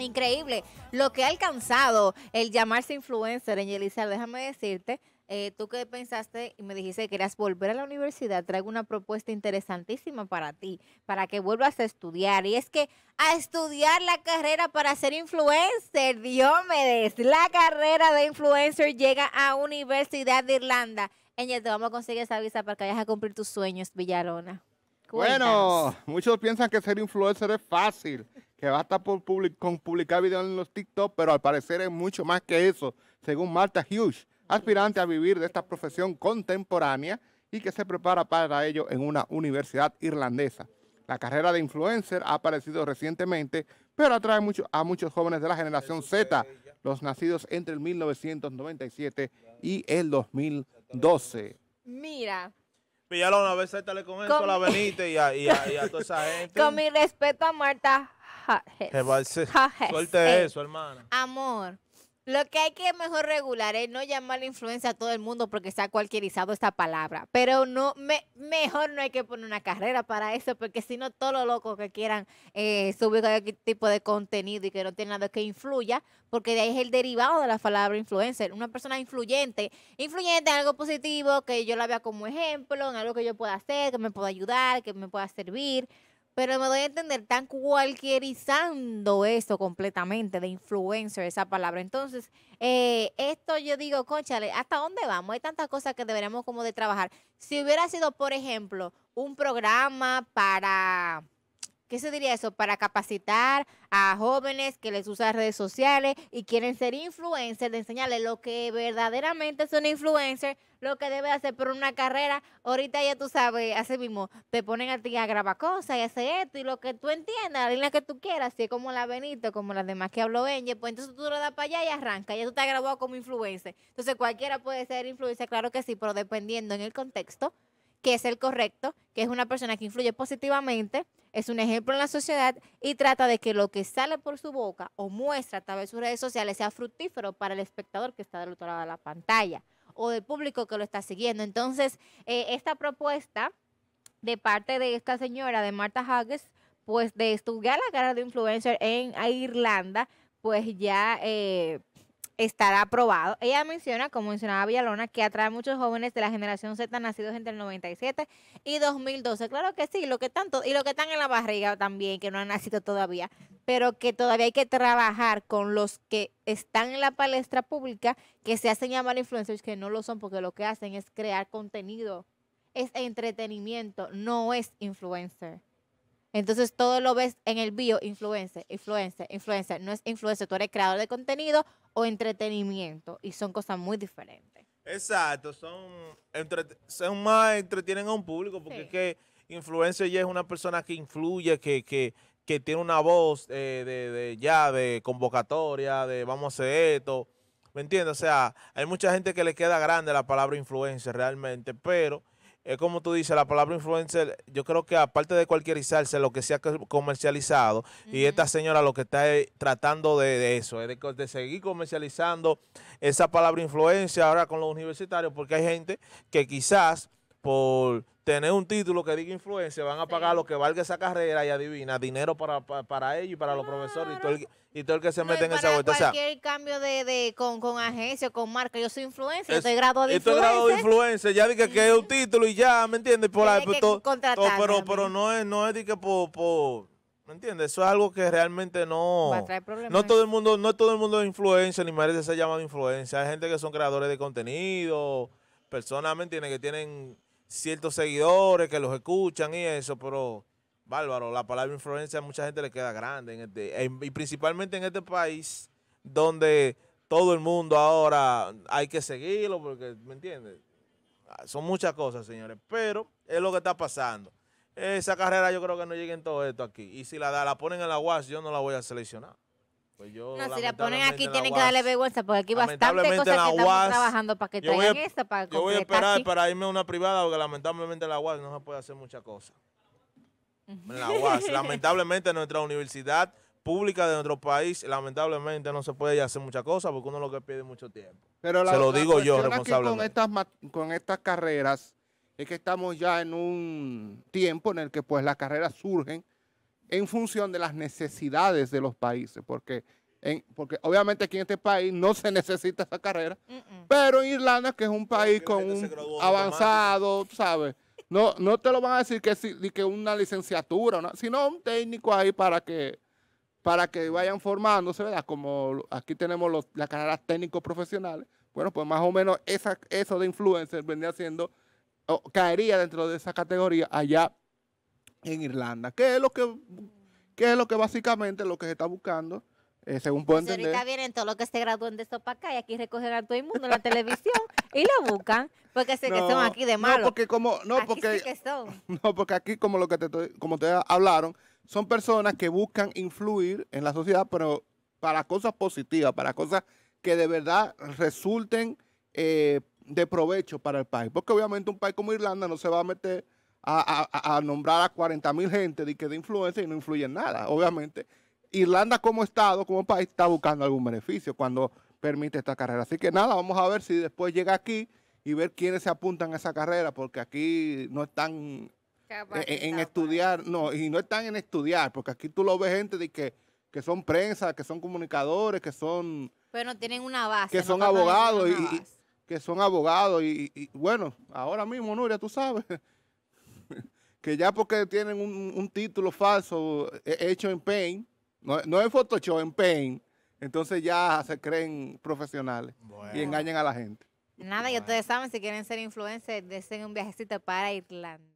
Increíble lo que ha alcanzado el llamarse influencer, Angelizar. Déjame decirte, eh, tú qué pensaste y me dijiste que querías volver a la universidad, traigo una propuesta interesantísima para ti, para que vuelvas a estudiar. Y es que a estudiar la carrera para ser influencer, Diomedes. La carrera de influencer llega a Universidad de Irlanda. Eñel, te vamos a conseguir esa visa para que vayas a cumplir tus sueños, Villalona. Bueno, muchos piensan que ser influencer es fácil que basta por con publicar videos en los TikTok, pero al parecer es mucho más que eso, según Marta Hughes, aspirante a vivir de esta profesión contemporánea y que se prepara para ello en una universidad irlandesa. La carrera de influencer ha aparecido recientemente, pero atrae mucho a muchos jóvenes de la generación Z, los nacidos entre el 1997 y el 2012. Mira, una a le con eso a la Benita y a toda esa gente. Con mi respeto a Marta hotheads. eso, hermana. Amor. Lo que hay que mejor regular es no llamar influencia a todo el mundo porque se ha cualquierizado esta palabra. Pero no, me, mejor no hay que poner una carrera para eso, porque si no, todos los locos que quieran eh, subir cualquier tipo de contenido y que no tienen nada que influya, porque de ahí es el derivado de la palabra influencer. Una persona influyente, influyente en algo positivo, que yo la vea como ejemplo, en algo que yo pueda hacer, que me pueda ayudar, que me pueda servir. Pero me doy a entender, están cualquierizando eso completamente de influencer, esa palabra. Entonces, eh, esto yo digo, conchale, ¿hasta dónde vamos? Hay tantas cosas que deberíamos como de trabajar. Si hubiera sido, por ejemplo, un programa para... ¿qué se diría eso? Para capacitar a jóvenes que les usan redes sociales y quieren ser influencers, de enseñarles lo que verdaderamente son influencers, lo que debe hacer, por una carrera, ahorita ya tú sabes, así mismo, te ponen a ti a grabar cosas y hacer esto y lo que tú entiendas, la que tú quieras, así es como la Benito, como las demás que habló Benji, pues entonces tú lo das para allá y arranca, ya tú te has grabado como influencer. Entonces cualquiera puede ser influencer, claro que sí, pero dependiendo en el contexto, que es el correcto, que es una persona que influye positivamente, es un ejemplo en la sociedad y trata de que lo que sale por su boca o muestra a través de sus redes sociales sea fructífero para el espectador que está del otro lado de la pantalla o del público que lo está siguiendo. Entonces, eh, esta propuesta de parte de esta señora, de Marta Hughes, pues de estudiar la carrera de influencer en Irlanda, pues ya eh, estará aprobado. Ella menciona, como mencionaba Villalona, que atrae a muchos jóvenes de la generación Z nacidos entre el 97 y 2012. Claro que sí, lo que tanto y lo que están en la barriga también, que no han nacido todavía, pero que todavía hay que trabajar con los que están en la palestra pública, que se hacen llamar influencers, que no lo son, porque lo que hacen es crear contenido, es entretenimiento, no es influencer. Entonces todo lo ves en el bio, influencer, influencer, influencer. No es influencer, tú eres creador de contenido o entretenimiento y son cosas muy diferentes. Exacto, son, entre, más entretienen a un público porque es que influencer ya es una persona que influye, que, que, tiene una voz eh, de, de, ya de convocatoria, de vamos a hacer esto. ¿Me entiendes? O sea, hay mucha gente que le queda grande la palabra influencer realmente, pero es como tú dices, la palabra influencer, yo creo que aparte de cualquierizarse lo que se ha comercializado, y esta señora lo que está tratando de, eso, es de, de, seguir comercializando esa palabra influencia ahora con los universitarios, porque hay gente que quizás por tener un título que diga influencia, van a pagar lo que valga esa carrera y adivina, dinero para, para, ellos y para los profesores y todo, el, y todo el que se mete en esa vuelta. Cualquier cambio de, de con, con, agencia, con marca, yo soy influencia, estoy grado de influencia. ya dije que es un título y ya, ¿me entiendes? Por, pues, todo, pero, pero no es, no es de que por, por ¿Me entiendes? Eso es algo que realmente no. Va a traer problemas. No todo el mundo, no todo el mundo es influencia ni merece ser llamado influencia Hay gente que son creadores de contenido, personas, ¿me entiendes? Que tienen ciertos seguidores que los escuchan y eso, pero bárbaro, la palabra influencia a mucha gente le queda grande en este, y principalmente en este país donde todo el mundo ahora hay que seguirlo porque, ¿me entiendes? Ah, son muchas cosas, señores, pero es lo que está pasando. Esa carrera yo creo que no llega en todo esto aquí. Y si la, la ponen en la UAS, yo no la voy a seleccionar. Pues si la ponen aquí tienen que darle vergüenza porque aquí bastante cosas que estamos trabajando para que traigan para Yo voy a esperar para irme a una privada porque lamentablemente la UAS no se puede hacer muchas cosas. la lamentablemente nuestra universidad pública de nuestro país, lamentablemente no se puede hacer muchas cosas porque uno lo que pide mucho tiempo. Pero se lo digo yo responsablemente. Con estas, con estas carreras es que estamos ya en un tiempo en el que pues las carreras surgen en función de las necesidades de los países, porque, porque obviamente aquí en este país no se necesita esa carrera, pero en Irlanda, que es un país con un avanzado, ¿sabes? No, no te lo van a decir que, es que una licenciatura, sino un técnico ahí para que, para que vayan formándose, ¿verdad? Como aquí tenemos las carreras técnicos profesionales, bueno, pues más o menos esa, eso de influencer vendría siendo, caería dentro de esa categoría allá en Irlanda, qué es lo que, es lo que básicamente lo que se está buscando. Eh, según puedo pues entender. ahorita vienen todos los que se gradúan de esto para acá y aquí recogen a todo el mundo en la televisión y lo buscan porque sé que son aquí de malo. No, porque como, no, aquí porque, no, porque aquí como lo que te, como te hablaron, son personas que buscan influir en la sociedad, pero para cosas positivas, para cosas que de verdad resulten eh, de provecho para el país. Porque obviamente un país como Irlanda no se va a meter a, nombrar a 40.000 mil gente de, que de influencia y no influye en nada. Obviamente, Irlanda como Estado, como país, está buscando algún beneficio cuando permite esta carrera. Así que nada, vamos a ver si después llega aquí y ver quiénes se apuntan a esa carrera, porque aquí no están en, estudiar, no, y no están en estudiar, porque aquí tú lo ves gente de que, que son prensa, que son comunicadores, que son... Pero tienen una base. Que son abogados y, que son abogados y, bueno, ahora mismo, Nuria, tú sabes, que ya porque tienen un, título falso eh, hecho en Paint, no, no en Photoshop, en Paint, entonces ya se creen profesionales y engañan a la gente. Nada, y ustedes saben, si quieren ser influencers, deseen un viajecito para Irlanda.